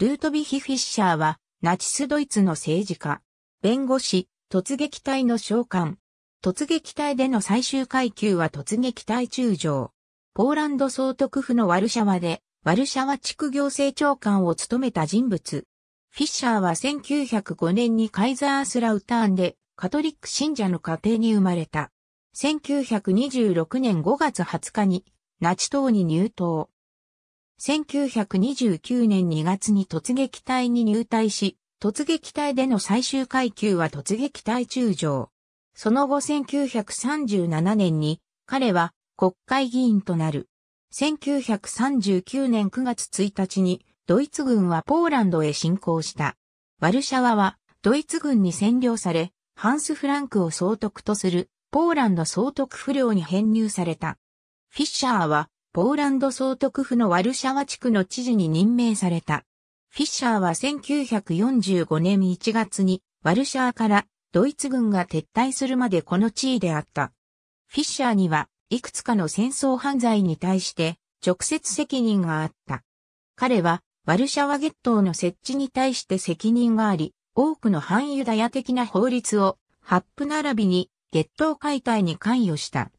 ルートビヒ・フィッシャーは、ナチスドイツの政治家、弁護士、突撃隊の召喚。突撃隊での最終階級は突撃隊中将。ポーランド総督府のワルシャワで、ワルシャワ地区行政長官を務めた人物。フィッシャーは1905年にカイザースラウターンで、カトリック信者の家庭に生まれた。1926年5月20日に、ナチ党に入党。1929年2月に突撃隊に入隊し、突撃隊での最終階級は突撃隊中将。その後1937年に彼は国会議員となる。1939年9月1日にドイツ軍はポーランドへ侵攻した。ワルシャワはドイツ軍に占領され、ハンス・フランクを総督とするポーランド総督不良に編入された。フィッシャーはポーランド総督府のワルシャワ地区の知事に任命された。フィッシャーは1945年1月にワルシャーからドイツ軍が撤退するまでこの地位であった。フィッシャーにはいくつかの戦争犯罪に対して直接責任があった。彼はワルシャワゲットの設置に対して責任があり、多くの反ユダヤ的な法律を、発布並びに、ゲット解体に関与した。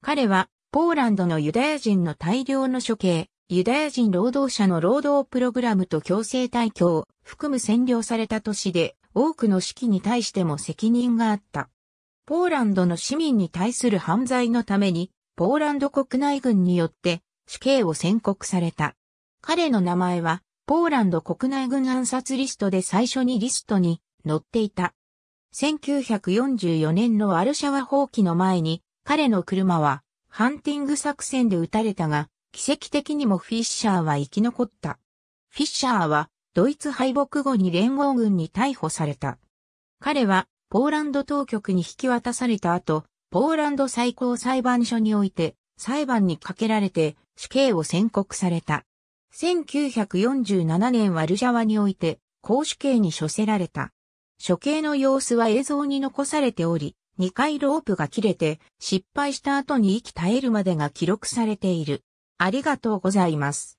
彼は、ポーランドのユダヤ人の大量の処刑、ユダヤ人労働者の労働プログラムと強制退去を含む占領された都市で多くの指揮に対しても責任があった。ポーランドの市民に対する犯罪のためにポーランド国内軍によって死刑を宣告された。彼の名前はポーランド国内軍暗殺リストで最初にリストに載っていた。1944年のワルシャワ放棄の前に彼の車はハンティング作戦で撃たれたが、奇跡的にもフィッシャーは生き残った。フィッシャーは、ドイツ敗北後に連合軍に逮捕された。彼は、ポーランド当局に引き渡された後、ポーランド最高裁判所において、裁判にかけられて、死刑を宣告された。1947年ワルシャワにおいて、公主刑に処せられた。処刑の様子は映像に残されており、2回ロープが切れて失敗した後に息絶えるまでが記録されている。ありがとうございます。